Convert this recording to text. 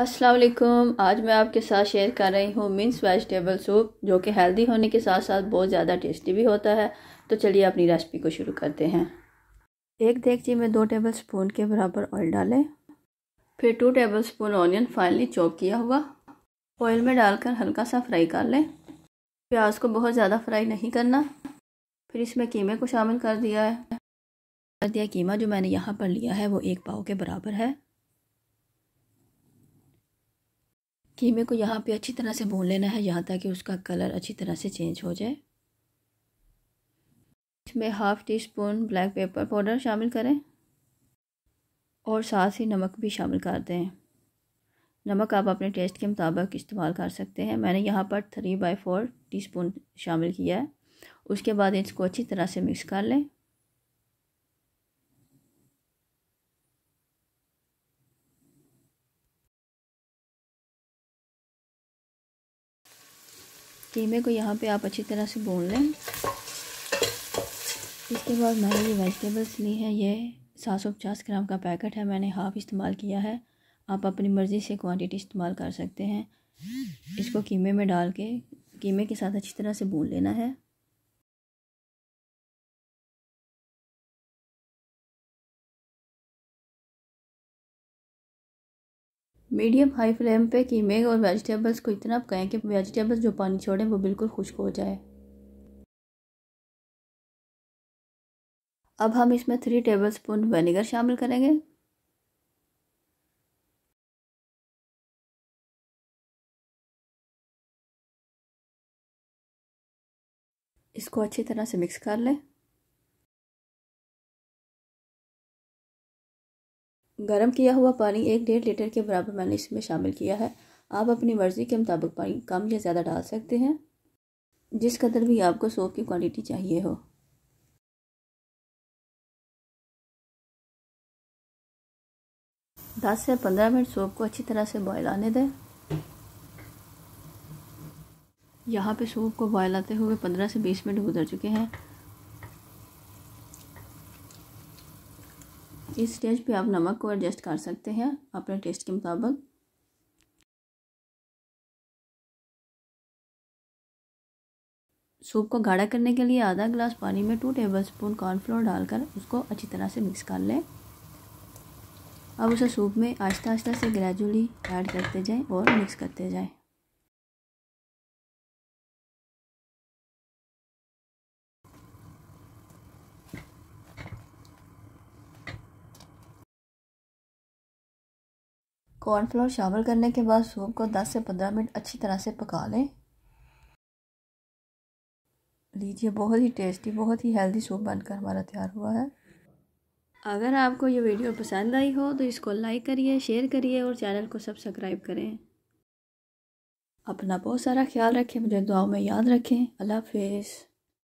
अस्सलाम वालेकुम आज मैं आपके साथ शेयर कर रही हूँ मिन्स वेजिटेबल सूप जो कि हेल्दी होने के साथ साथ बहुत ज़्यादा टेस्टी भी होता है तो चलिए अपनी रेसिपी को शुरू करते हैं एक देखिए में दो टेबल स्पून के बराबर ऑयल डालें फिर two tablespoon onion finely chop किया हुआ ऑयल में डालकर हल्का सा फ्राई कर लें प्याज को बहुत ज़्यादा फ्राई नहीं करना फिर इसमें कीमे को शामिल कर दिया है कर दिया कीमा जो मैंने यहाँ पर लिया है वो एक पाव के बराबर है कीमे को यहाँ पे अच्छी तरह से भून लेना है यहाँ तक कि उसका कलर अच्छी तरह से चेंज हो जाए इसमें half teaspoon black pepper powder शामिल करें और साथ ही नमक भी शामिल कर दें नमक आप अपने टेस्ट के मुताबिक इस्तेमाल कर सकते हैं मैंने यहाँ पर three by four teaspoon शामिल किया है उसके बाद इसको अच्छी तरह से मिक्स कर लें कीमे को यहाँ पे आप अच्छी तरह से भून लें इसके बाद मैंने ये वेजिटेबल्स ली हैं ये सात सौ पचास ग्राम का पैकेट है मैंने हाफ़ इस्तेमाल किया है आप अपनी मर्ज़ी से क्वांटिटी इस्तेमाल कर सकते हैं इसको कीमे में डाल के कीमे के साथ अच्छी तरह से भून लेना है मीडियम हाई फ्लेम पे कीमे और वेजिटेबल्स को इतना पकाएं कि वेजिटेबल्स जो पानी छोड़ें वो बिल्कुल खुश्क हो जाए अब हम इसमें थ्री टेबलस्पून विनेगर शामिल करेंगे इसको अच्छी तरह से मिक्स कर लें गर्म किया हुआ पानी एक डेढ़ लीटर के बराबर मैंने इसमें शामिल किया है आप अपनी मर्ज़ी के मुताबिक पानी कम या ज़्यादा डाल सकते हैं जिस कदर भी आपको सोप की क्वांटिटी चाहिए हो दस से पंद्रह मिनट सोप को अच्छी तरह से बॉयल आने दें यहाँ पे सूप को बॉयल आते हुए पंद्रह से बीस मिनट गुजर चुके हैं इस स्टेज पे आप नमक को एडजस्ट कर सकते हैं अपने टेस्ट के मुताबिक सूप को गाढ़ा करने के लिए आधा गिलास पानी में टू टेबल स्पून कॉर्नफ्लोर डालकर उसको अच्छी तरह से मिक्स कर लें अब उसे सूप में आहिस्ता आहिस्ता से ग्रेजुअली ऐड करते जाएं और मिक्स करते जाएं कॉर्नफ्लोर शामिल करने के बाद सूप को 10 से 15 मिनट अच्छी तरह से पका लें लीजिए बहुत ही टेस्टी बहुत ही हेल्दी सूप बनकर हमारा तैयार हुआ है अगर आपको ये वीडियो पसंद आई हो तो इसको लाइक करिए शेयर करिए और चैनल को सब्सक्राइब करें अपना बहुत सारा ख्याल रखें मुझे दुआओं में याद रखें अल्लाह हाफिज़